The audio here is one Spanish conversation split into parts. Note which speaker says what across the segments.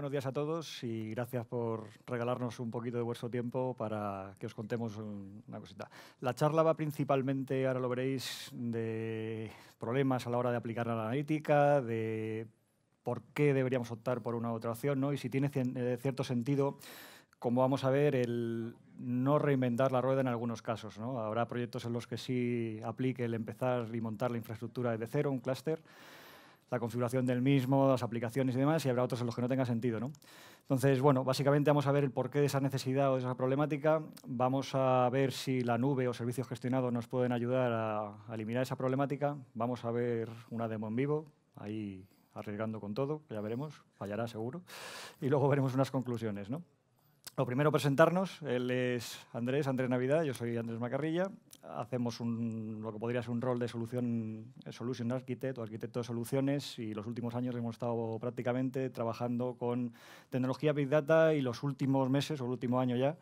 Speaker 1: buenos días a todos y gracias por regalarnos un poquito de vuestro tiempo para que os contemos una cosita. La charla va principalmente, ahora lo veréis, de problemas a la hora de aplicar la analítica, de por qué deberíamos optar por una u otra opción, ¿no? Y si tiene eh, cierto sentido como vamos a ver, el no reinventar la rueda en algunos casos. ¿no? Habrá proyectos en los que sí aplique el empezar y montar la infraestructura desde cero, un clúster, la configuración del mismo, las aplicaciones y demás, y habrá otros en los que no tenga sentido. ¿no? Entonces, bueno, básicamente vamos a ver el porqué de esa necesidad o de esa problemática, vamos a ver si la nube o servicios gestionados nos pueden ayudar a, eliminar esa problemática, vamos a ver una demo en vivo, ahí arriesgando con todo, ya veremos, fallará seguro, y luego veremos unas conclusiones. ¿no? Lo primero, presentarnos. Él es Andrés, Andrés Navidad, yo soy Andrés Macarrilla hacemos un, lo que podría ser un rol de solución, eh, solution architect o arquitecto de soluciones y los últimos años hemos estado prácticamente trabajando con tecnología Big Data y los últimos meses o el último año ya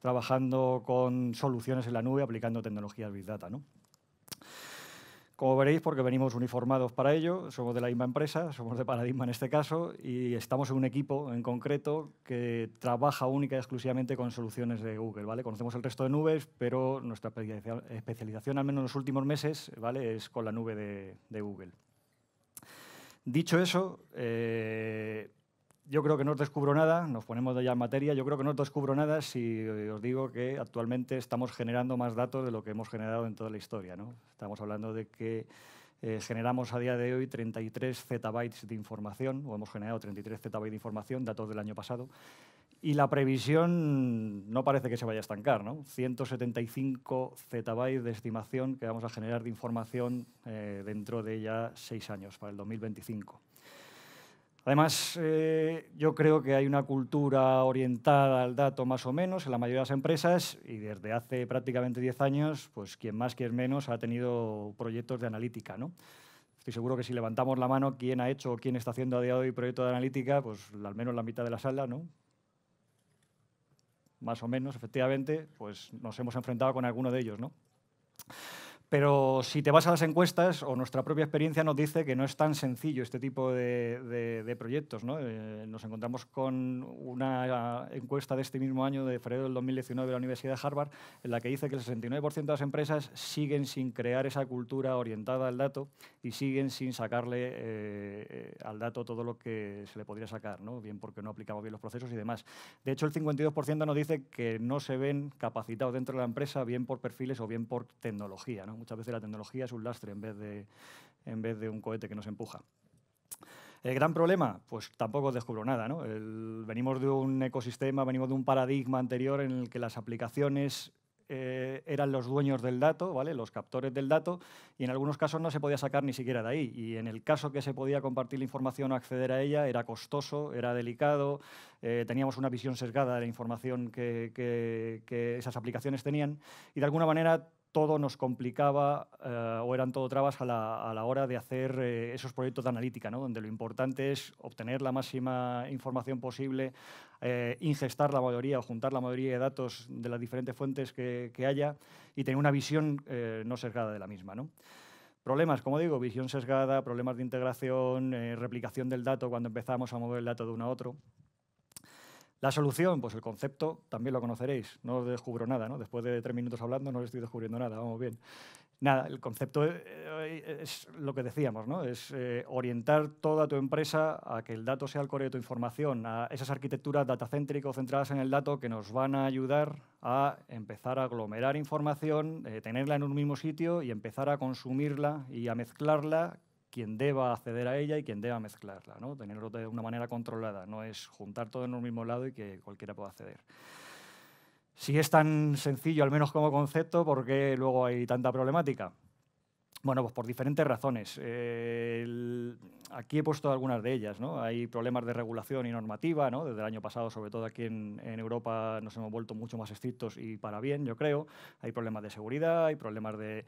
Speaker 1: trabajando con soluciones en la nube aplicando tecnologías Big Data. ¿no? Como veréis, porque venimos uniformados para ello, somos de la misma empresa, somos de Paradigma en este caso, y estamos en un equipo en concreto que trabaja única y exclusivamente con soluciones de Google. ¿vale? Conocemos el resto de nubes, pero nuestra especialización, al menos en los últimos meses, ¿vale? es con la nube de, Google. Dicho eso, eh, yo creo que no os descubro nada, nos ponemos de ya en materia, yo creo que no os descubro nada si os digo que actualmente estamos generando más datos de lo que hemos generado en toda la historia. Estamos hablando de que eh, generamos a día de hoy 33 zettabytes de información, o hemos generado 33 zettabytes de información, datos del año pasado, y la previsión no parece que se vaya a estancar, ¿no? 175 zettabytes de estimación que vamos a generar de información eh, dentro de ya seis años, para el 2025. Además, eh, yo creo que hay una cultura orientada al dato más o menos en la mayoría de las empresas y desde hace prácticamente 10 años, pues quien más, quien menos ha tenido proyectos de analítica, ¿no? Estoy seguro que si levantamos la mano quién ha hecho o quién está haciendo a día de hoy proyecto de analítica, pues al menos la mitad de la sala, ¿no? Más o menos, efectivamente, pues nos hemos enfrentado con alguno de ellos, ¿no? Pero si te vas a las encuestas, o nuestra propia experiencia nos dice que no es tan sencillo este tipo de, proyectos. ¿no? Eh, nos encontramos con una encuesta de este mismo año, de febrero del 2019, de la Universidad de Harvard, en la que dice que el 69% de las empresas siguen sin crear esa cultura orientada al dato y siguen sin sacarle eh, eh, al dato todo lo que se le podría sacar, ¿no? bien porque no aplicamos bien los procesos y demás. De hecho, el 52% nos dice que no se ven capacitados dentro de la empresa, bien por perfiles o bien por tecnología. ¿no? Muchas veces la tecnología es un lastre en vez de, en vez de un cohete que nos empuja. El gran problema, pues tampoco descubro nada. ¿no? venimos de un ecosistema, venimos de un paradigma anterior en el que las aplicaciones eh, eran los dueños del dato, ¿vale? los captores del dato, y en algunos casos no se podía sacar ni siquiera de ahí. Y en el caso que se podía compartir la información o acceder a ella, era costoso, era delicado, eh, teníamos una visión sesgada de la información que, que esas aplicaciones tenían, y de alguna manera todo nos complicaba eh, o eran todo trabas a la, hora de hacer eh, esos proyectos de analítica, ¿no? donde lo importante es obtener la máxima información posible, eh, ingestar la mayoría o juntar la mayoría de datos de las diferentes fuentes que, que haya y tener una visión no sesgada de la misma. ¿no? Problemas, como digo, visión sesgada, problemas de integración, replicación del dato cuando empezamos a mover el dato de uno a otro. La solución, pues el concepto también lo conoceréis, no os descubro nada, ¿no? Después de tres minutos hablando no os estoy descubriendo nada, vamos bien. Nada, el concepto eh, es, lo que decíamos, ¿no? Es eh, orientar toda tu empresa a que el dato sea el core de tu información, a esas arquitecturas datacéntricas centradas en el dato que nos van a ayudar a empezar a aglomerar información, eh, tenerla en un mismo sitio y empezar a consumirla y a mezclarla quien deba acceder a ella y quien deba mezclarla, ¿no? tenerlo de una manera controlada, no es juntar todo en un mismo lado y que cualquiera pueda acceder. Si es tan sencillo, al menos como concepto, ¿por qué luego hay tanta problemática? Bueno, pues por diferentes razones. Eh, aquí he puesto algunas de ellas. ¿no? Hay problemas de regulación y normativa. Desde el año pasado, sobre todo aquí en, Europa, nos hemos vuelto mucho más estrictos y para bien, yo creo. Hay problemas de seguridad, hay problemas de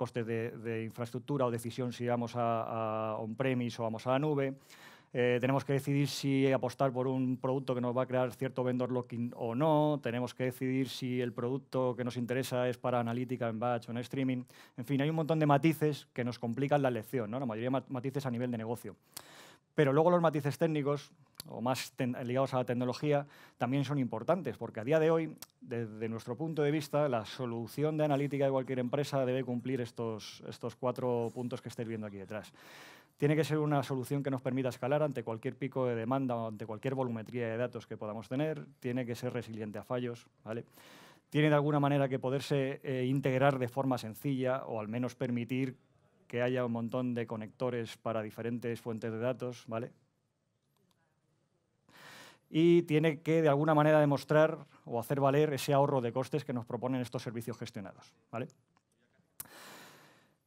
Speaker 1: costes de, infraestructura o decisión si vamos a, on-premise o vamos a la nube. Eh, tenemos que decidir si apostar por un producto que nos va a crear cierto vendor locking o no. Tenemos que decidir si el producto que nos interesa es para analítica en batch o en streaming. En fin, hay un montón de matices que nos complican la elección, ¿no? la mayoría de matices a nivel de negocio. Pero luego los matices técnicos, o más ligados a la tecnología también son importantes, porque a día de hoy, desde nuestro punto de vista, la solución de analítica de cualquier empresa debe cumplir estos, estos cuatro puntos que estáis viendo aquí detrás. Tiene que ser una solución que nos permita escalar ante cualquier pico de demanda o ante cualquier volumetría de datos que podamos tener. Tiene que ser resiliente a fallos. ¿vale? Tiene de alguna manera que poderse eh, integrar de forma sencilla o al menos permitir que haya un montón de conectores para diferentes fuentes de datos, ¿vale? y tiene que de alguna manera demostrar o hacer valer ese ahorro de costes que nos proponen estos servicios gestionados. ¿vale?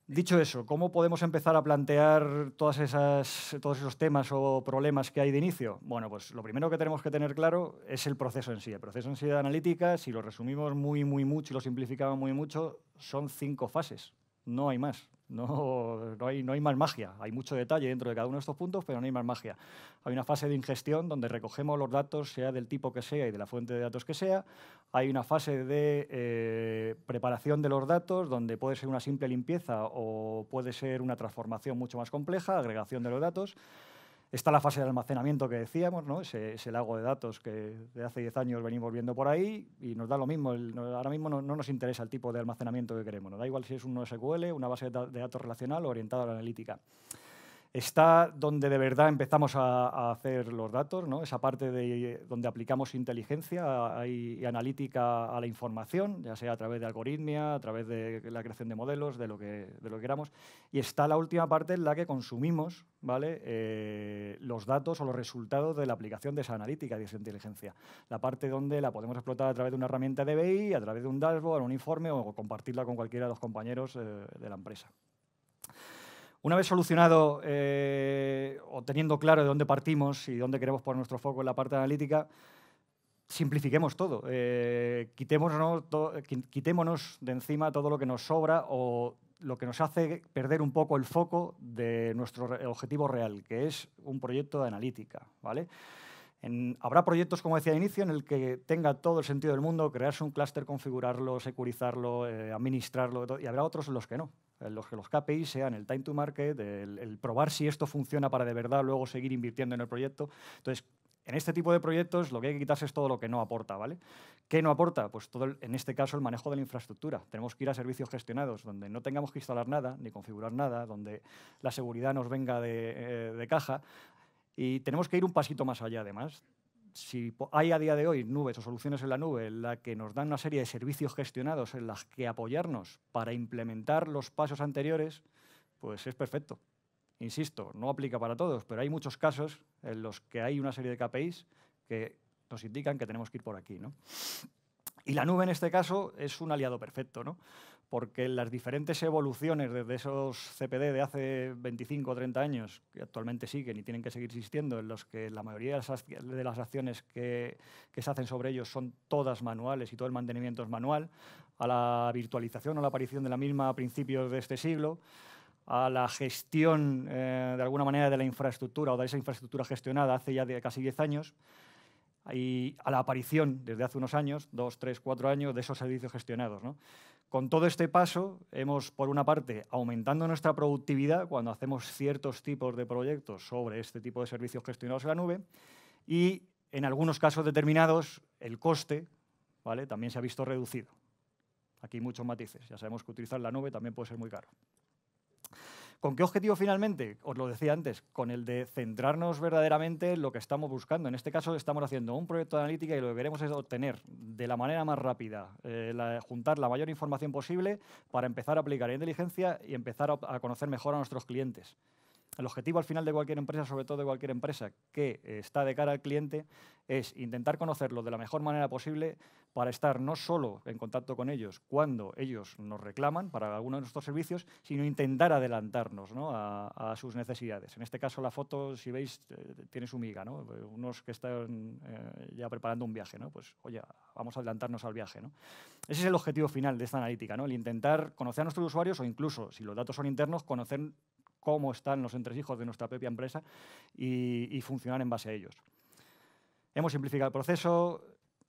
Speaker 1: Dicho eso, ¿cómo podemos empezar a plantear todos esos temas o problemas que hay de inicio? Bueno, pues lo primero que tenemos que tener claro es el proceso en sí. El proceso en sí de analítica, si lo resumimos muy, muy mucho y lo simplificamos muy mucho, son cinco fases, no hay más. No, no, hay, no más magia. Hay mucho detalle dentro de cada uno de estos puntos, pero no hay más magia. Hay una fase de ingestión donde recogemos los datos, sea del tipo que sea y de la fuente de datos que sea. Hay una fase de eh, preparación de los datos, donde puede ser una simple limpieza o puede ser una transformación mucho más compleja, agregación de los datos. Está la fase de almacenamiento que decíamos, ¿no? ese, lago de datos que de hace 10 años venimos viendo por ahí y nos da lo mismo. ahora mismo no, nos interesa el tipo de almacenamiento que queremos. da igual si es un SQL, una base de, de datos relacional o orientada a la analítica está donde de verdad empezamos a, hacer los datos, esa parte de, donde aplicamos inteligencia y, analítica a la información, ya sea a través de algoritmia, a través de la creación de modelos, de lo que, de lo que queramos. Y está la última parte en la que consumimos ¿vale? Eh, los datos o los resultados de la aplicación de esa analítica y de esa inteligencia. La parte donde la podemos explotar a través de una herramienta de BI, a través de un dashboard, un informe o compartirla con cualquiera de los compañeros eh, de la empresa. Una vez solucionado eh, o teniendo claro de dónde partimos y dónde queremos poner nuestro foco en la parte analítica, simplifiquemos todo, eh, quitémonos, de encima todo lo que nos sobra o lo que nos hace perder un poco el foco de nuestro objetivo real, que es un proyecto de analítica. ¿vale? habrá proyectos, como decía al inicio, en el que tenga todo el sentido del mundo, crearse un clúster, configurarlo, securizarlo, eh, administrarlo, y habrá otros en los que no. Eh, los, que los KPI sean el time to market, el, probar si esto funciona para de verdad luego seguir invirtiendo en el proyecto. Entonces, en este tipo de proyectos lo que hay que quitarse es todo lo que no aporta, ¿vale? ¿Qué no aporta? Pues todo, en este caso, el manejo de la infraestructura. Tenemos que ir a servicios gestionados, donde no tengamos que instalar nada, ni configurar nada, donde la seguridad nos venga de eh, caja. Y tenemos que ir un pasito más allá, además si hay a día de hoy nubes o soluciones en la nube en la que nos dan una serie de servicios gestionados en las que apoyarnos para implementar los pasos anteriores, pues es perfecto. Insisto, no aplica para todos, pero hay muchos casos en los que hay una serie de KPIs que nos indican que tenemos que ir por aquí. Y la nube en este caso es un aliado perfecto. ¿no? porque las diferentes evoluciones desde esos CPD de hace 25 o 30 años, que actualmente siguen y tienen que seguir existiendo, en los que la mayoría de las acciones que, se hacen sobre ellos son todas manuales y todo el mantenimiento es manual, a la virtualización o la aparición de la misma a principios de este siglo, a la gestión eh, de alguna manera de la infraestructura o de esa infraestructura gestionada hace ya casi 10 años, y a la aparición desde hace unos años, dos, tres, cuatro años, de esos servicios gestionados. Con todo este paso, hemos, por una parte, aumentando nuestra productividad cuando hacemos ciertos tipos de proyectos sobre este tipo de servicios gestionados en la nube, y en algunos casos determinados, el coste ¿vale? también se ha visto reducido. Aquí hay muchos matices. Ya sabemos que utilizar la nube también puede ser muy caro. ¿Con qué objetivo finalmente? Os lo decía antes, con el de centrarnos verdaderamente en lo que estamos buscando. En este caso estamos haciendo un proyecto de analítica y lo que queremos es obtener de la manera más rápida, eh, juntar la mayor información posible para empezar a aplicar inteligencia y empezar a conocer mejor a nuestros clientes el objetivo al final de cualquier empresa, sobre todo de cualquier empresa que eh, está de cara al cliente, es intentar conocerlo de la mejor manera posible para estar no solo en contacto con ellos cuando ellos nos reclaman para alguno de nuestros servicios, sino intentar adelantarnos a, sus necesidades. En este caso, la foto, si veis, eh, tiene su miga. Unos que están eh, ya preparando un viaje, pues oye, vamos a adelantarnos al viaje. Ese es el objetivo final de esta analítica, ¿no? el intentar conocer a nuestros usuarios o incluso, si los datos son internos, conocer cómo están los entresijos de nuestra propia empresa y, funcionar en base a ellos. Hemos simplificado el proceso,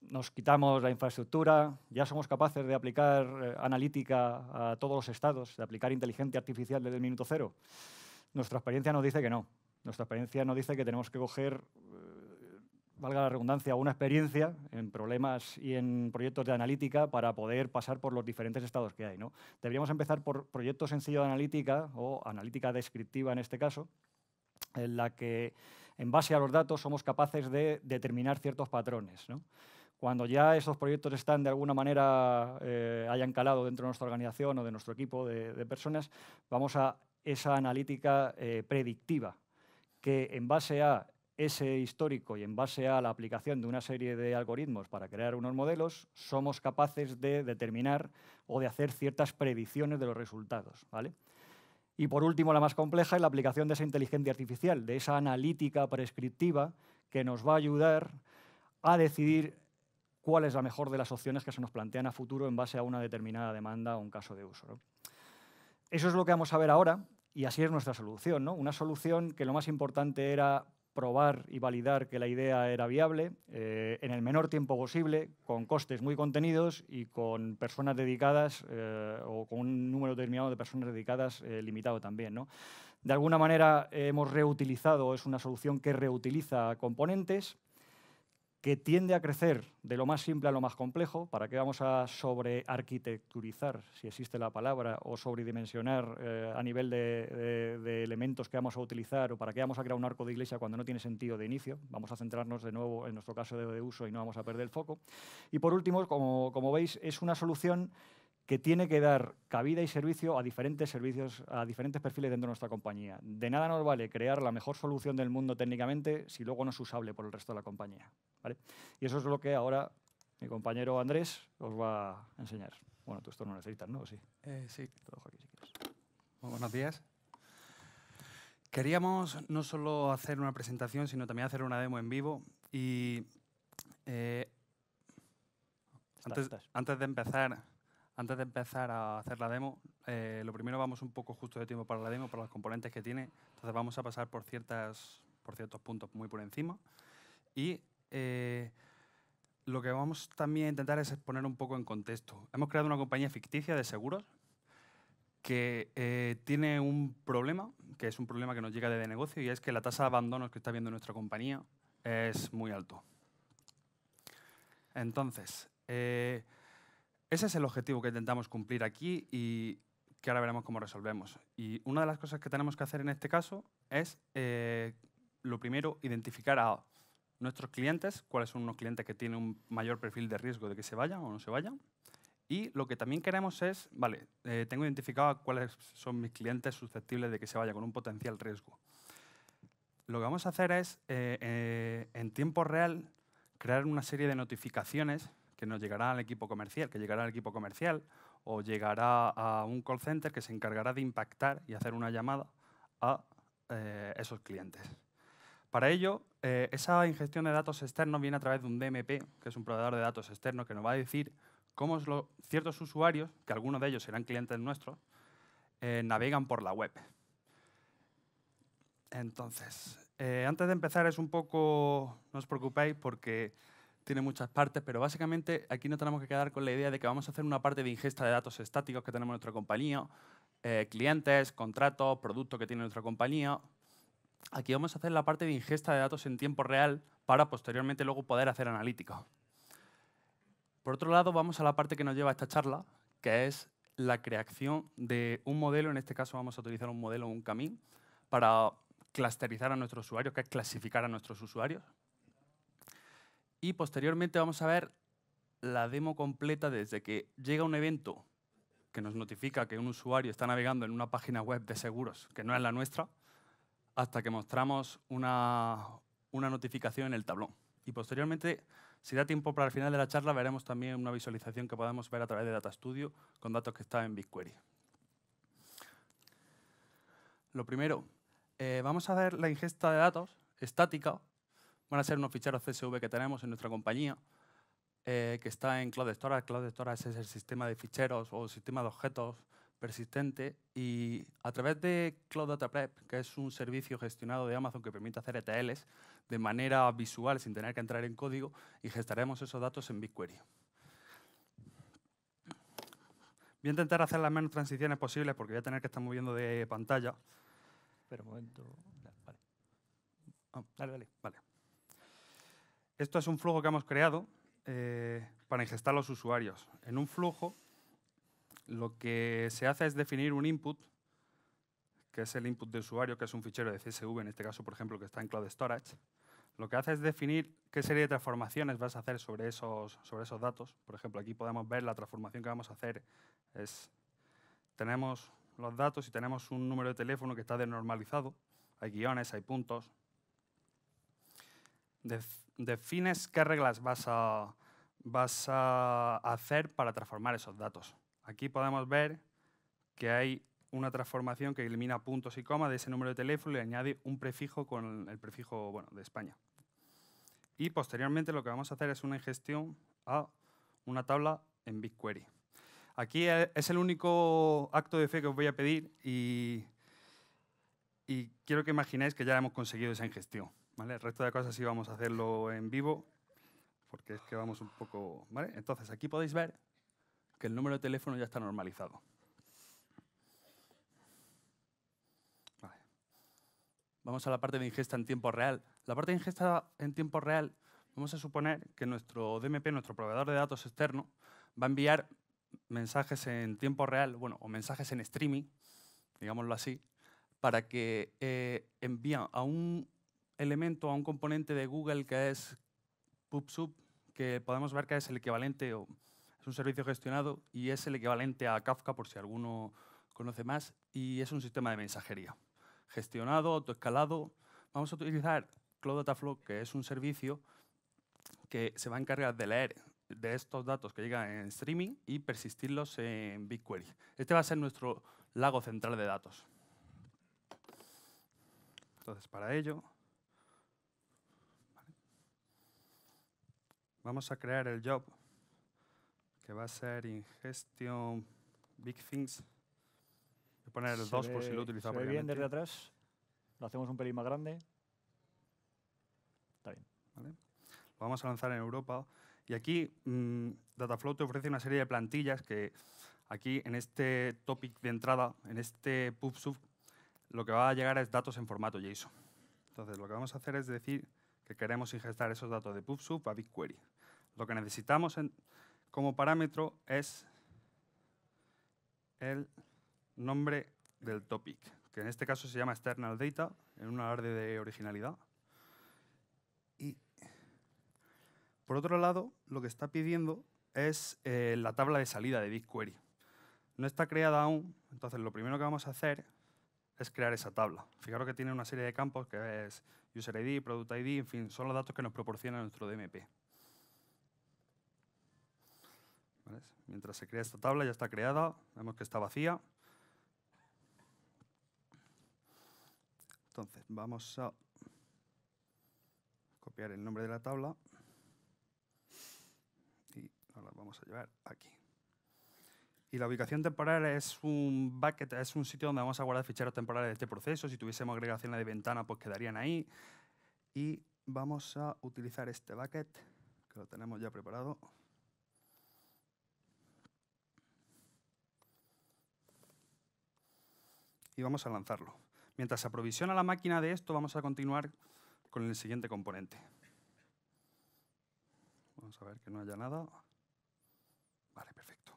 Speaker 1: nos quitamos la infraestructura, ya somos capaces de aplicar eh, analítica a todos los estados, de aplicar inteligencia artificial desde el minuto cero. Nuestra experiencia nos dice que no. Nuestra experiencia nos dice que tenemos que coger valga la redundancia, una experiencia en problemas y en proyectos de analítica para poder pasar por los diferentes estados que hay. ¿no? Deberíamos empezar por proyectos sencillos de analítica o analítica descriptiva en este caso, en la que en base a los datos somos capaces de determinar ciertos patrones. Cuando ya esos proyectos están de alguna manera, eh, hayan calado dentro de nuestra organización o de nuestro equipo de, personas, vamos a esa analítica eh, predictiva, que en base a ese histórico y en base a la aplicación de una serie de algoritmos para crear unos modelos, somos capaces de determinar o de hacer ciertas predicciones de los resultados. ¿vale? Y por último, la más compleja es la aplicación de esa inteligencia artificial, de esa analítica prescriptiva que nos va a ayudar a decidir cuál es la mejor de las opciones que se nos plantean a futuro en base a una determinada demanda o un caso de uso. Eso es lo que vamos a ver ahora y así es nuestra solución. ¿no? Una solución que lo más importante era probar y validar que la idea era viable eh, en el menor tiempo posible, con costes muy contenidos y con personas dedicadas eh, o con un número determinado de personas dedicadas eh, limitado también. ¿no? De alguna manera hemos reutilizado, es una solución que reutiliza componentes que tiende a crecer de lo más simple a lo más complejo. ¿Para qué vamos a sobrearquitecturizar, si existe la palabra, o sobredimensionar eh, a nivel de, elementos que vamos a utilizar, o para qué vamos a crear un arco de iglesia cuando no tiene sentido de inicio? Vamos a centrarnos de nuevo en nuestro caso de, uso y no vamos a perder el foco. Y por último, como, como veis, es una solución que tiene que dar cabida y servicio a diferentes servicios, a diferentes perfiles dentro de nuestra compañía. De nada nos vale crear la mejor solución del mundo técnicamente si luego no es usable por el resto de la compañía. ¿vale? Y eso es lo que ahora mi compañero Andrés os va a enseñar. Bueno, tú esto no necesitas, ¿no? Sí. Eh, sí. buenos días.
Speaker 2: Queríamos no solo hacer una presentación, sino también hacer una demo en vivo. Y eh, antes, antes de empezar, antes de empezar a hacer la demo, eh, lo primero vamos un poco justo de tiempo para la demo, para los componentes que tiene. Entonces vamos a pasar por, ciertas, por ciertos puntos muy por encima. Y eh, lo que vamos también a intentar es poner un poco en contexto. Hemos creado una compañía ficticia de seguros que eh, tiene un problema, que es un problema que nos llega desde negocio, y es que la tasa de abandonos que está viendo nuestra compañía es muy alto. Entonces, ese es el objetivo que intentamos cumplir aquí y que ahora veremos cómo resolvemos. Y una de las cosas que tenemos que hacer en este caso es, eh, lo primero, identificar a nuestros clientes, cuáles son unos clientes que tienen un mayor perfil de riesgo de que se vayan o no se vayan. Y lo que también queremos es, vale, eh, tengo identificado cuáles son mis clientes susceptibles de que se vaya con un potencial riesgo. Lo que vamos a hacer es, eh, en tiempo real, crear una serie de notificaciones que nos llegará al equipo comercial, que llegará al equipo comercial o llegará a un call center que se encargará de impactar y hacer una llamada a eh, esos clientes. Para ello, eh, esa ingestión de datos externos viene a través de un DMP, que es un proveedor de datos externos que nos va a decir cómo ciertos usuarios, que algunos de ellos serán clientes nuestros, eh, navegan por la web. Entonces, antes de empezar es un poco, no os preocupéis porque tiene muchas partes, pero básicamente aquí no tenemos que quedar con la idea de que vamos a hacer una parte de ingesta de datos estáticos que tenemos en nuestra compañía, eh, clientes, contratos, productos que tiene nuestra compañía. Aquí vamos a hacer la parte de ingesta de datos en tiempo real para posteriormente luego poder hacer analítica. Por otro lado, vamos a la parte que nos lleva a esta charla, que es la creación de un modelo, en este caso vamos a utilizar un modelo, un camino, para clusterizar a nuestros usuarios, que es clasificar a nuestros usuarios y posteriormente vamos a ver la demo completa desde que llega un evento que nos notifica que un usuario está navegando en una página web de seguros que no es la nuestra, hasta que mostramos una, notificación en el tablón. Y posteriormente, si da tiempo para el final de la charla, veremos también una visualización que podemos ver a través de Data Studio con datos que están en BigQuery. Lo primero, eh, vamos a ver la ingesta de datos estática van a ser unos ficheros CSV que tenemos en nuestra compañía, eh, que está en Cloud Storage. Cloud Storage es el sistema de ficheros o sistema de objetos persistente y a través de Cloud Data Prep, que es un servicio gestionado de Amazon que permite hacer ETLs de manera visual sin tener que entrar en código, y gestaremos esos datos en BigQuery. Voy a intentar hacer las menos transiciones posibles porque voy a tener que estar moviendo de pantalla.
Speaker 1: Pero momento. Vale.
Speaker 2: Ah, dale, dale, vale. Esto es un flujo que hemos creado eh, para ingestar los usuarios. En un flujo lo que se hace es definir un input, que es el input de usuario, que es un fichero de CSV, en este caso, por ejemplo, que está en Cloud Storage. Lo que hace es definir qué serie de transformaciones vas a hacer sobre esos, sobre esos datos. Por ejemplo, aquí podemos ver la transformación que vamos a hacer es... Tenemos los datos y tenemos un número de teléfono que está desnormalizado. Hay guiones, hay puntos, defines qué reglas vas a, vas a hacer para transformar esos datos. Aquí podemos ver que hay una transformación que elimina puntos y comas de ese número de teléfono y añade un prefijo con el prefijo bueno, de España. Y posteriormente lo que vamos a hacer es una ingestión a una tabla en BigQuery. Aquí e, es el único acto de fe que os voy a pedir y, y quiero que imaginéis que ya hemos conseguido esa ingestión. El resto de cosas sí vamos a hacerlo en vivo, porque es que vamos un poco... Entonces, aquí podéis ver que el número de teléfono ya está normalizado. Vamos a la parte de ingesta en tiempo real. La parte de ingesta en tiempo real, vamos a suponer que nuestro DMP, nuestro proveedor de datos externo, va a enviar mensajes en tiempo real, bueno, o mensajes en streaming, digámoslo así, para que eh, a un elemento, a un componente de Google que es PubSub, que podemos ver que es el equivalente, o es un servicio gestionado y es el equivalente a Kafka, por si alguno conoce más, y es un sistema de mensajería. Gestionado, autoescalado. Vamos a utilizar Cloud Dataflow, que es un servicio que se va a encargar de leer de estos datos que llegan en streaming y persistirlos en BigQuery. Este va a ser nuestro lago central de datos. Entonces, para ello, Vamos a crear el job que va a ser ingestión big things. Voy a poner el 2 por si lo utiliza bien desde
Speaker 1: atrás? Lo hacemos un pelín más grande. Está bien. Lo
Speaker 2: vamos a lanzar en Europa. Y aquí mm, Dataflow te ofrece una serie de plantillas que aquí en este topic de entrada, en este PubSub, lo que va a llegar es datos en formato JSON. Entonces, lo que vamos a hacer es decir que queremos ingestar esos datos de PubSub a BigQuery. Lo que necesitamos como parámetro es el nombre del topic, que en este caso se llama external data, en un orden de originalidad. Y por otro lado, lo que está pidiendo es eh, la tabla de salida de BigQuery. No está creada aún, entonces lo primero que vamos a hacer es crear esa tabla. Fijaros que tiene una serie de campos que es user ID, product ID, en fin, son los datos que nos proporciona nuestro DMP. Mientras se crea esta tabla, ya está creada, vemos que está vacía. Entonces, vamos a copiar el nombre de la tabla y ahora vamos a llevar aquí. Y la ubicación temporal es un bucket, es un sitio donde vamos a guardar ficheros temporales de este proceso. Si tuviésemos agregación de ventana, pues quedarían ahí. Y vamos a utilizar este bucket, que lo tenemos ya preparado. y vamos a lanzarlo. Mientras se aprovisiona la máquina de esto, vamos a continuar con el siguiente componente. Vamos a ver que no haya nada. Vale, perfecto.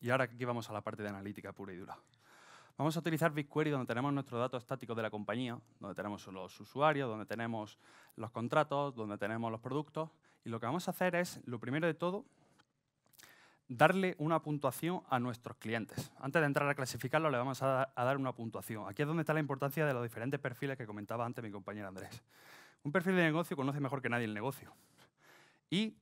Speaker 2: Y ahora aquí vamos a la parte de analítica pura y dura. Vamos a utilizar BigQuery donde tenemos nuestro dato estático de la compañía, donde tenemos los usuarios, donde tenemos los contratos, donde tenemos los productos. Y lo que vamos a hacer es, lo primero de todo, darle una puntuación a nuestros clientes. Antes de entrar a clasificarlo, le vamos a, dar una puntuación. Aquí es donde está la importancia de los diferentes perfiles que comentaba antes mi compañero Andrés. Un perfil de negocio conoce mejor que nadie el negocio. Y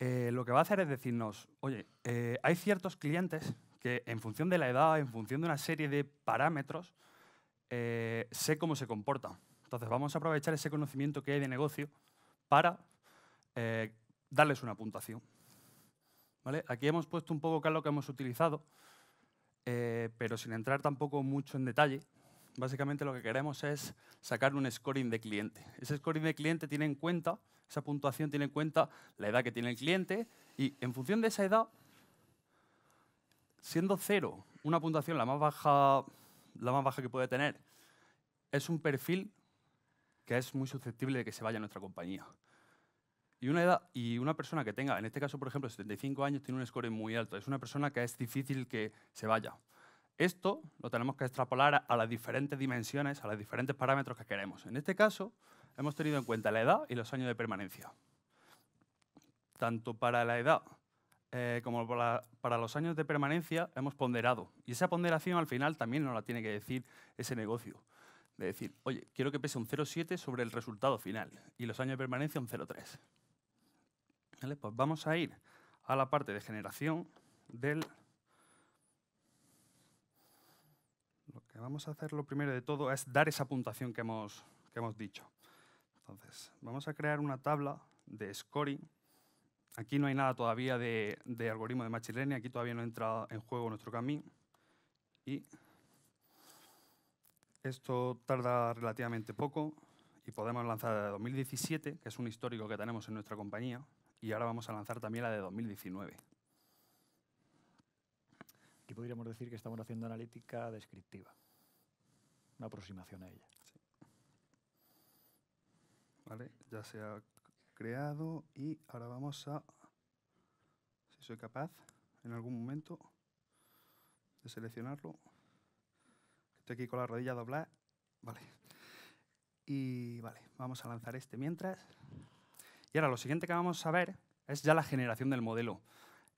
Speaker 2: eh, lo que va a hacer es decirnos, oye, eh, hay ciertos clientes que en función de la edad, en función de una serie de parámetros, eh, sé cómo se comportan. Entonces vamos a aprovechar ese conocimiento que hay de negocio para darles una puntuación. Aquí hemos puesto un poco qué lo que hemos utilizado, eh, pero sin entrar tampoco mucho en detalle. Básicamente lo que queremos es sacar un scoring de cliente. Ese scoring de cliente tiene en cuenta, esa puntuación tiene en cuenta la edad que tiene el cliente y en función de esa edad, siendo cero una puntuación la más baja, la más baja que puede tener, es un perfil que es muy susceptible de que se vaya a nuestra compañía. Y una, edad, y una persona que tenga, en este caso, por ejemplo, 75 años, tiene un score muy alto. Es una persona que es difícil que se vaya. Esto lo tenemos que extrapolar a las diferentes dimensiones, a los diferentes parámetros que queremos. En este caso, hemos tenido en cuenta la edad y los años de permanencia. Tanto para la edad eh, como para, para, los años de permanencia hemos ponderado. Y esa ponderación al final también nos la tiene que decir ese negocio. De decir, oye, quiero que pese un 0,7 sobre el resultado final y los años de permanencia un 0,3. Pues vamos a ir a la parte de generación del... Lo que vamos a hacer lo primero de todo es dar esa puntuación que hemos, hemos dicho. Entonces, vamos a crear una tabla de scoring. Aquí no hay nada todavía de, algoritmo de Machine aquí todavía no entra en juego nuestro camino. Y esto tarda relativamente poco y podemos lanzar desde 2017, que es un histórico que tenemos en nuestra compañía, y ahora vamos a lanzar también la de 2019.
Speaker 1: Aquí podríamos decir que estamos haciendo analítica descriptiva, una aproximación a ella. Vale, ya se ha
Speaker 2: creado y ahora vamos a, si soy capaz en algún momento de seleccionarlo, estoy aquí con la rodilla doblada, vale. Y vale, vamos a lanzar este mientras. Y ahora lo siguiente que vamos a ver es ya la generación del modelo.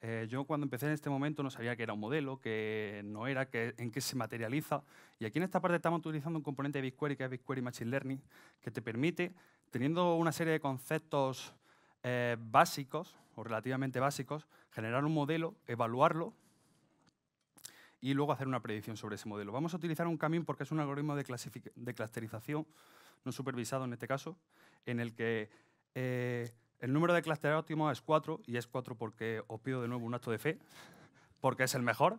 Speaker 2: Eh, yo cuando empecé en este momento no sabía que era un modelo, que no era, que, en qué se materializa. Y aquí en esta parte estamos utilizando un componente de BigQuery, que es BigQuery Machine Learning, que te permite, teniendo una serie de conceptos eh, básicos o relativamente básicos, generar un modelo, evaluarlo y luego hacer una predicción sobre ese modelo. Vamos a utilizar un camión porque es un algoritmo de, de clusterización no supervisado en este caso, en el que eh, el número de clústeres óptimo es 4, y es 4 porque os pido de nuevo un acto de fe, porque es el mejor,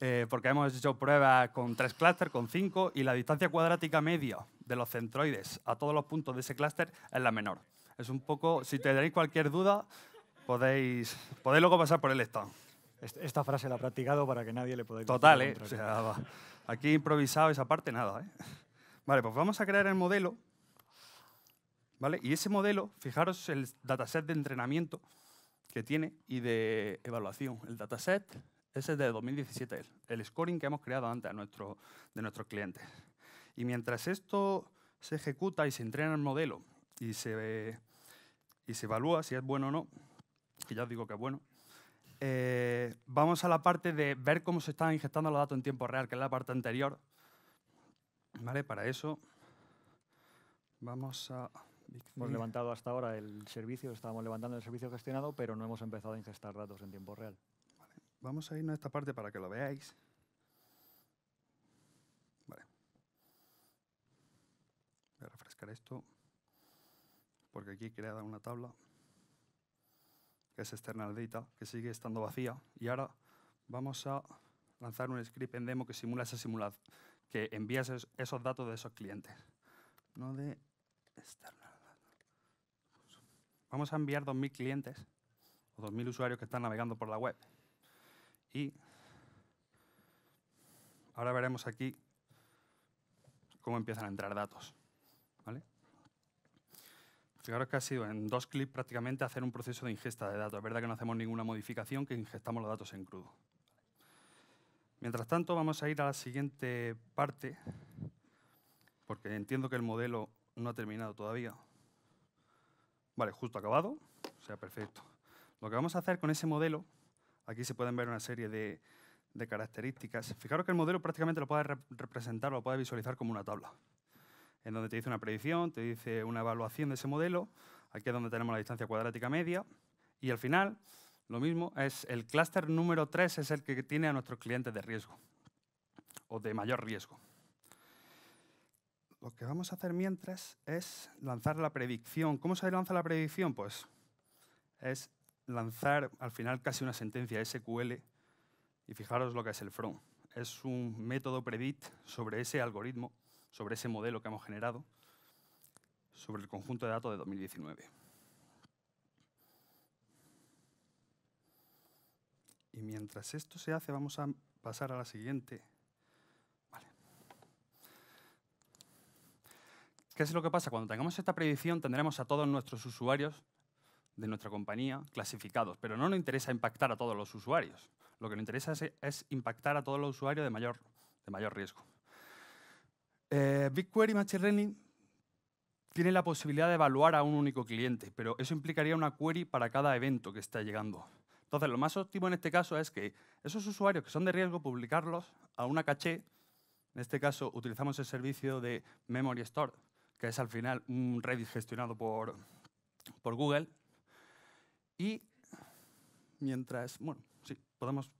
Speaker 2: eh, porque hemos hecho pruebas con tres clústeres, con cinco, y la distancia cuadrática media de los centroides a todos los puntos de ese clúster es la menor. Es un poco, si tenéis cualquier duda, podéis, podéis luego pasar por el stand.
Speaker 1: Esta frase la he practicado para que nadie le pueda... Total, ¿eh? O sea,
Speaker 2: aquí improvisado esa parte, nada. ¿eh? Vale, pues vamos a crear el modelo y ese modelo, fijaros el dataset de entrenamiento que tiene y de evaluación. El dataset es es de 2017, el scoring que hemos creado antes de, nuestro, de nuestros clientes. Y mientras esto se ejecuta y se entrena el modelo y se, y se evalúa si es bueno o no, que ya os digo que es bueno, eh, vamos a la parte de ver cómo se están ingestando los datos en tiempo real, que es la parte anterior. ¿Vale? Para eso
Speaker 1: vamos a Hemos levantado hasta ahora el servicio, estábamos levantando el servicio gestionado, pero no hemos empezado a ingestar datos en tiempo real. Vamos a irnos a esta parte para que lo veáis.
Speaker 2: Vale. Voy a refrescar esto, porque aquí he creado una tabla que es external data, que sigue estando vacía. Y ahora vamos a lanzar un script en demo que simula esa simulación, que envía esos, datos de esos clientes, no de external vamos a enviar 2.000 clientes o 2.000 usuarios que están navegando por la web. Y ahora veremos aquí cómo empiezan a entrar datos. ¿vale? Fijaros que ha sido en dos clics prácticamente hacer un proceso de ingesta de datos. Es verdad que no hacemos ninguna modificación, que ingestamos los datos en crudo. Mientras tanto, vamos a ir a la siguiente parte, porque entiendo que el modelo no ha terminado todavía. Vale, justo acabado. O sea, perfecto. Lo que vamos a hacer con ese modelo, aquí se pueden ver una serie de, características. Fijaros que el modelo prácticamente lo puede representar, lo puede visualizar como una tabla, en donde te dice una predicción, te dice una evaluación de ese modelo, aquí es donde tenemos la distancia cuadrática media, y al final, lo mismo, es el clúster número 3 es el que tiene a nuestros clientes de riesgo, o de mayor riesgo. Lo que vamos a hacer mientras es lanzar la predicción. ¿Cómo se lanza la predicción? Pues es lanzar al final casi una sentencia SQL y fijaros lo que es el front. Es un método predict sobre ese algoritmo, sobre ese modelo que hemos generado, sobre el conjunto de datos de 2019. Y mientras esto se hace, vamos a pasar a la siguiente ¿Qué es lo que pasa? Cuando tengamos esta predicción tendremos a todos nuestros usuarios de nuestra compañía clasificados, pero no nos interesa impactar a todos los usuarios. Lo que nos interesa es, impactar a todos los usuarios de mayor, de mayor riesgo. Eh, BigQuery Machine Learning tiene la posibilidad de evaluar a un único cliente, pero eso implicaría una query para cada evento que está llegando. Entonces, lo más óptimo en este caso es que esos usuarios que son de riesgo, publicarlos a una caché. En este caso, utilizamos el servicio de Memory Store que es al final un Redis gestionado por, por Google. Y mientras, bueno, sí, podemos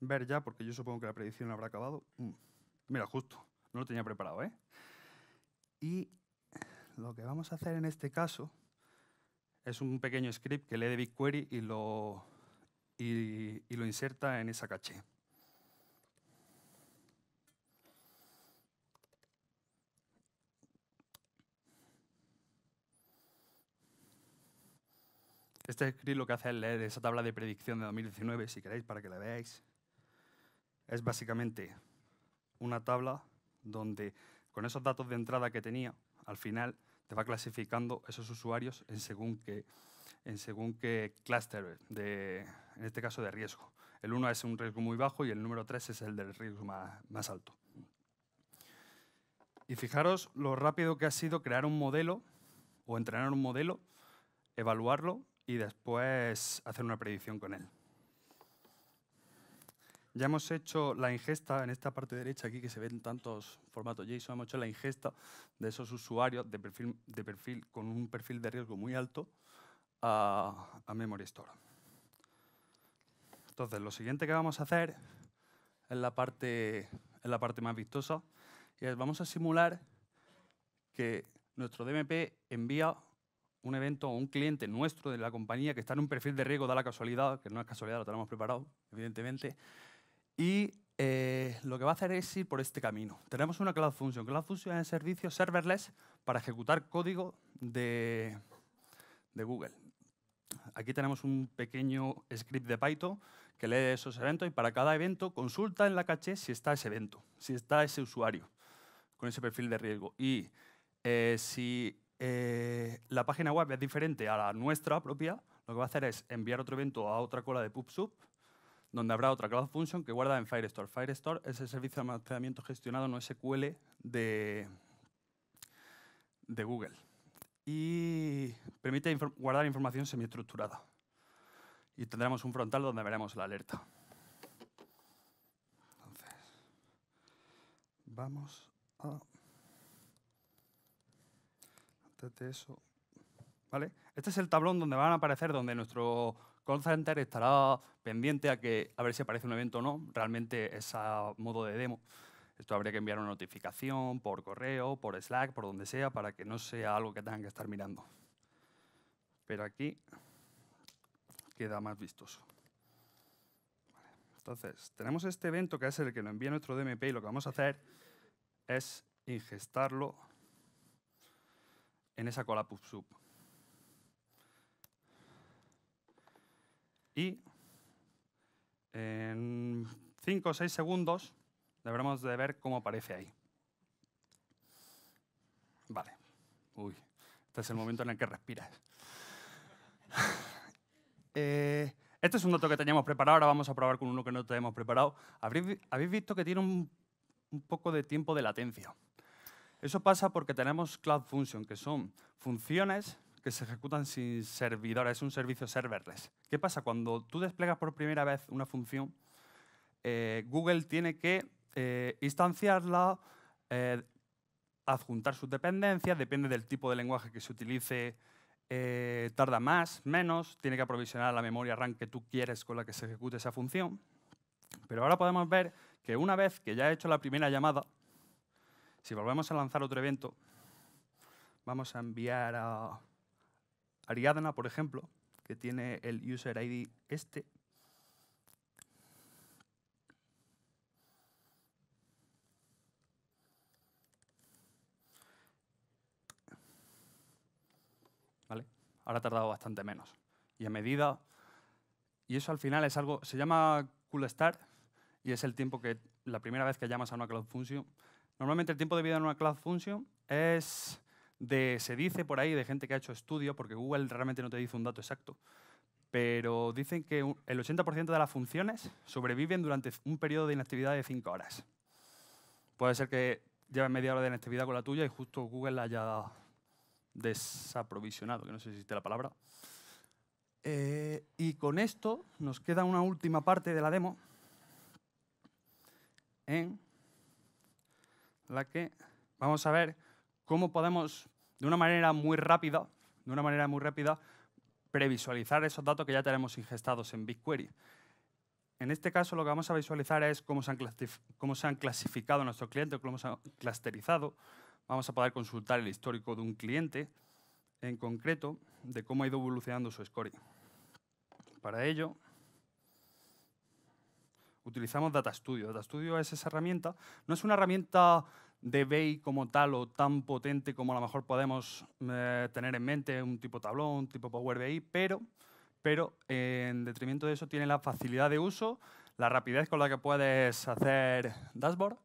Speaker 2: ver ya, porque yo supongo que la predicción habrá acabado. Mm, mira, justo, no lo tenía preparado, ¿eh? Y lo que vamos a hacer en este caso es un pequeño script que lee de BigQuery y lo, y lo inserta en esa caché. Este script lo que hace es leer esa tabla de predicción de 2019, si queréis, para que la veáis. Es básicamente una tabla donde con esos datos de entrada que tenía, al final te va clasificando esos usuarios en según qué, en según qué clúster, de, en este caso de riesgo. El 1 es un riesgo muy bajo y el número 3 es el del riesgo más alto. Y fijaros lo rápido que ha sido crear un modelo o entrenar un modelo, evaluarlo y después hacer una predicción con él. Ya hemos hecho la ingesta en esta parte derecha aquí que se ven tantos formatos JSON, hemos hecho la ingesta de esos usuarios de perfil, de perfil con un perfil de riesgo muy alto a, a Memory Store. Entonces, lo siguiente que vamos a hacer en la parte, es la parte más vistosa y es vamos a simular que nuestro DMP envía un evento o un cliente nuestro de la compañía que está en un perfil de riesgo, da la casualidad, que no es casualidad, lo tenemos preparado, evidentemente, y eh, lo que va a hacer es ir por este camino. Tenemos una Cloud Function. Cloud Function es servicio serverless para ejecutar código de, Google. Aquí tenemos un pequeño script de Python que lee esos eventos y para cada evento consulta en la caché si está ese evento, si está ese usuario con ese perfil de riesgo. Y eh, si eh, la página web es diferente a la nuestra propia, lo que va a hacer es enviar otro evento a otra cola de PubSub, donde habrá otra cloud function que guarda en Firestore. Firestore es el servicio de almacenamiento gestionado no SQL de, de Google y permite guardar información semiestructurada. Y tendremos un frontal donde veremos la alerta. Entonces, vamos a este es el tablón donde van a aparecer, donde nuestro call center estará pendiente a, que, a ver si aparece un evento o no. Realmente es a modo de demo. Esto habría que enviar una notificación por correo, por Slack, por donde sea, para que no sea algo que tengan que estar mirando. Pero aquí queda más vistoso. Entonces, tenemos este evento que es el que nos envía nuestro DMP y lo que vamos a hacer es ingestarlo en esa cola sub Y en 5 o 6 segundos deberemos de ver cómo aparece ahí. Vale. Uy, este es el momento en el que respiras. Eh, este es un dato que teníamos preparado, ahora vamos a probar con uno que no tenemos preparado. Habéis visto que tiene un poco de tiempo de latencia. Eso pasa porque tenemos Cloud Function, que son funciones que se ejecutan sin servidores, es un servicio serverless. ¿Qué pasa? Cuando tú desplegas por primera vez una función, eh, Google tiene que eh, instanciarla, eh, adjuntar sus dependencias, depende del tipo de lenguaje que se utilice, tarda más, menos, tiene que aprovisionar la memoria RAM que tú quieres con la que se ejecute esa función. Pero ahora podemos ver que una vez que ya he hecho la primera llamada, si volvemos a lanzar otro evento, vamos a enviar a Ariadna, por ejemplo, que tiene el user ID este. Ahora ha tardado bastante menos. Y a medida... Y eso al final es algo... Se llama cool start, y es el tiempo que la primera vez que llamas a una Cloud Function Normalmente el tiempo de vida en una Cloud Function es de, se dice por ahí de gente que ha hecho estudio, porque Google realmente no te dice un dato exacto, pero dicen que el 80% de las funciones sobreviven durante un periodo de inactividad de 5 horas. Puede ser que lleves media hora de inactividad con la tuya y justo Google la haya desaprovisionado, que no sé si existe la palabra. Eh, y con esto nos queda una última parte de la demo en la que vamos a ver cómo podemos, de una manera muy rápida, de una manera muy rápida, previsualizar esos datos que ya tenemos ingestados en BigQuery. En este caso, lo que vamos a visualizar es cómo se han, clasificado nuestros clientes, cómo se han clusterizado. Vamos a poder consultar el histórico de un cliente, en concreto, de cómo ha ido evolucionando su scoring. Para ello, utilizamos Data Studio. Data Studio es esa herramienta. No es una herramienta de BI como tal o tan potente como a lo mejor podemos eh, tener en mente un tipo tablón, un tipo Power BI, pero, pero eh, en detrimento de eso tiene la facilidad de uso, la rapidez con la que puedes hacer dashboard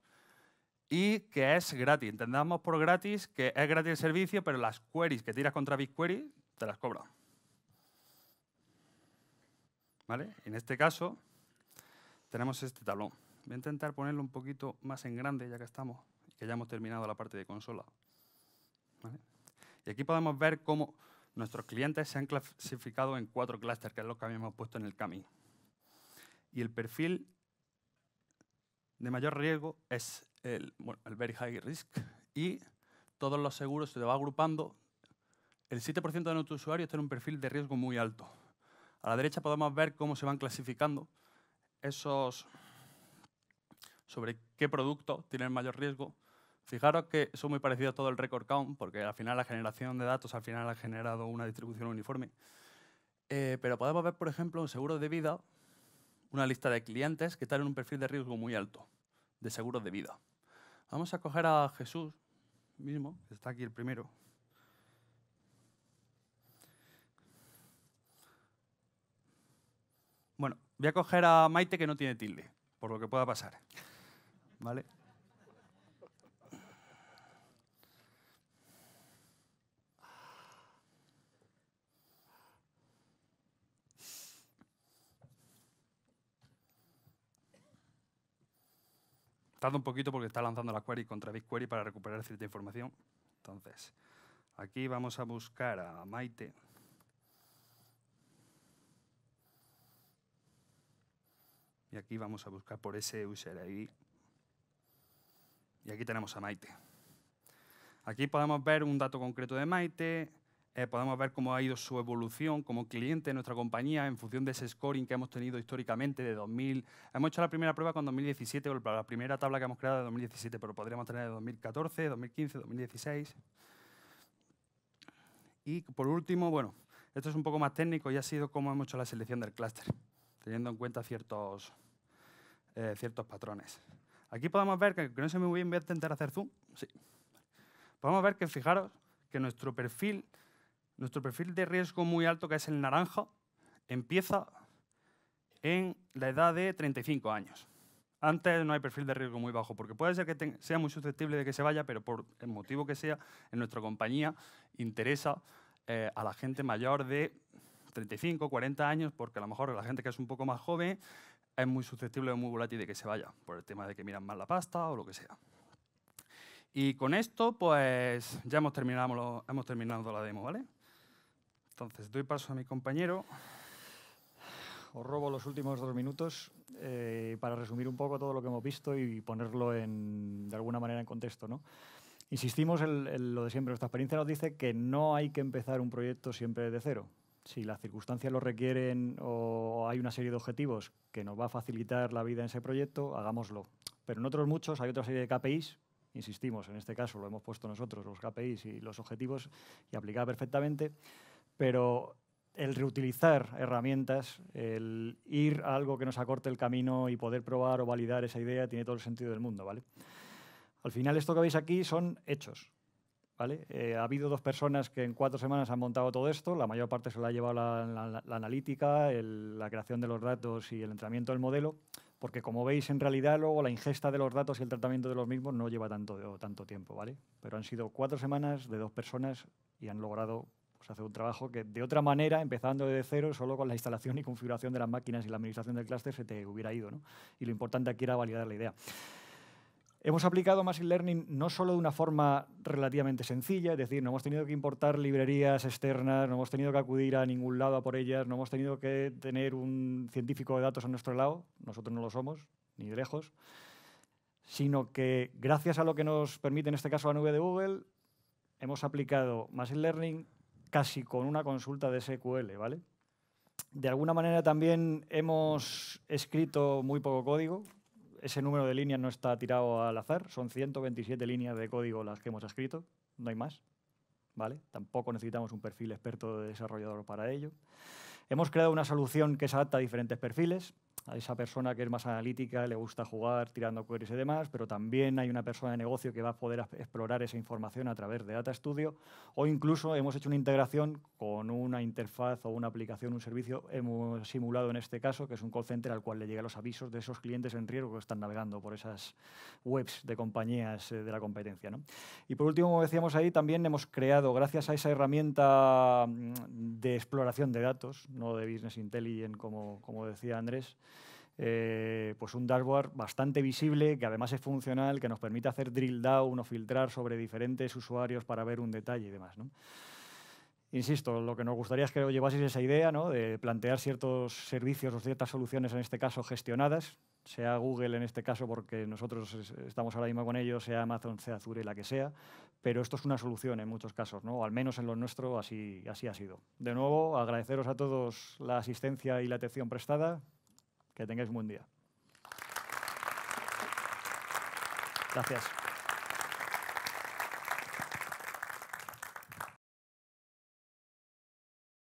Speaker 2: y que es gratis. Entendamos por gratis que es gratis el servicio, pero las queries que tiras contra BigQuery te las cobran. ¿Vale? En este caso, tenemos este tablón. Voy a intentar ponerlo un poquito más en grande, ya que estamos, que ya hemos terminado la parte de consola. Y aquí podemos ver cómo nuestros clientes se han clasificado en cuatro clusters, que es lo que habíamos puesto en el camino. Y el perfil de mayor riesgo es el, very high risk y todos los seguros se va agrupando. El 7% de nuestros usuarios en un perfil de riesgo muy alto. A la derecha podemos ver cómo se van clasificando esos sobre qué producto tienen mayor riesgo. Fijaros que son muy parecidos a todo el record count, porque al final la generación de datos al final ha generado una distribución uniforme. Eh, pero podemos ver, por ejemplo, un seguro de vida, una lista de clientes que están en un perfil de riesgo muy alto, de seguros de vida. Vamos a coger a Jesús mismo, que está aquí el primero. Voy a coger a Maite que no tiene tilde, por lo que pueda pasar. ¿Vale? Tarda un poquito porque está lanzando la query contra BigQuery para recuperar cierta información. Entonces, aquí vamos a buscar a Maite. Y aquí vamos a buscar por ese user ID. Y aquí tenemos a Maite. Aquí podemos ver un dato concreto de Maite, eh, podemos ver cómo ha ido su evolución como cliente de nuestra compañía en función de ese scoring que hemos tenido históricamente de 2000. Hemos hecho la primera prueba con 2017, o la primera tabla que hemos creado de 2017, pero podríamos tener de 2014, 2015, 2016. Y por último, bueno, esto es un poco más técnico y ha sido cómo hemos hecho la selección del clúster teniendo en cuenta ciertos, eh, ciertos patrones. Aquí podemos ver que, no se me voy a intentar hacer zoom. Sí. Podemos ver que, fijaros, que nuestro perfil, nuestro perfil de riesgo muy alto, que es el naranja, empieza en la edad de 35 años. Antes no hay perfil de riesgo muy bajo, porque puede ser que sea muy susceptible de que se vaya, pero por el motivo que sea, en nuestra compañía interesa eh, a la gente mayor de 35, 40 años, porque a lo mejor la gente que es un poco más joven es muy susceptible o muy volátil de que se vaya, por el tema de que miran mal la pasta o lo que sea. Y con esto, pues ya hemos terminado, hemos terminado
Speaker 1: la demo, ¿vale? Entonces, doy paso a mi compañero. Os robo los últimos dos minutos eh, para resumir un poco todo lo que hemos visto y ponerlo de alguna manera en contexto, ¿no? Insistimos en lo de siempre. Nuestra experiencia nos dice que no hay que empezar un proyecto siempre de cero si las circunstancias lo requieren o hay una serie de objetivos que nos va a facilitar la vida en ese proyecto, hagámoslo. Pero en otros muchos hay otra serie de KPIs, insistimos, en este caso lo hemos puesto nosotros, los KPIs y los objetivos, y aplicada perfectamente, pero el reutilizar herramientas, el ir a algo que nos acorte el camino y poder probar o validar esa idea tiene todo el sentido del mundo, ¿vale? Al final esto que veis aquí son hechos, ¿vale? Eh, ha habido dos personas que en cuatro semanas han montado todo esto, la mayor parte se la ha llevado la, analítica, la creación de los datos y el entrenamiento del modelo, porque como veis, en realidad luego la ingesta de los datos y el tratamiento de los mismos no lleva tanto, tanto tiempo, ¿vale? Pero han sido cuatro semanas de dos personas y han logrado pues, hacer un trabajo que de otra manera, empezando de cero, solo con la instalación y configuración de las máquinas y la administración del clúster se te hubiera ido, ¿no? Y lo importante aquí era validar la idea. Hemos aplicado Machine Learning no solo de una forma relativamente sencilla, es decir, no hemos tenido que importar librerías externas, no hemos tenido que acudir a ningún lado a por ellas, no hemos tenido que tener un científico de datos a nuestro lado, nosotros no lo somos, ni de lejos, sino que gracias a lo que nos permite en este caso la nube de Google, hemos aplicado Machine Learning casi con una consulta de SQL, ¿vale? De alguna manera también hemos escrito muy poco código, ese número de líneas no está tirado al azar, son 127 líneas de código las que hemos escrito, no hay más. ¿Vale? Tampoco necesitamos un perfil experto de desarrollador para ello. Hemos creado una solución que se adapta a diferentes perfiles a esa persona que es más analítica, le gusta jugar tirando queries y demás, pero también hay una persona de negocio que va a poder explorar esa información a través de Data Studio o incluso hemos hecho una integración con una interfaz o una aplicación, un servicio, hemos simulado en este caso, que es un call center al cual le llegan los avisos de esos clientes en riesgo que están navegando por esas webs de compañías eh, de la competencia. Y por último, como decíamos ahí, también hemos creado, gracias a esa herramienta mm, de exploración de datos, no de Business Intelligence, como, como decía Andrés, eh, pues un dashboard bastante visible, que además es funcional, que nos permite hacer drill down o filtrar sobre diferentes usuarios para ver un detalle y demás. ¿no? Insisto, lo que nos gustaría es que llevaseis esa idea de plantear ciertos servicios o ciertas soluciones, en este caso gestionadas, sea Google en este caso, porque nosotros estamos ahora mismo con ellos, sea Amazon, sea Azure, la que sea, pero esto es una solución en muchos casos, ¿no? o al menos en lo nuestro así, así ha sido. De nuevo, agradeceros a todos la asistencia y la atención prestada. Que tengáis un buen día. Gracias.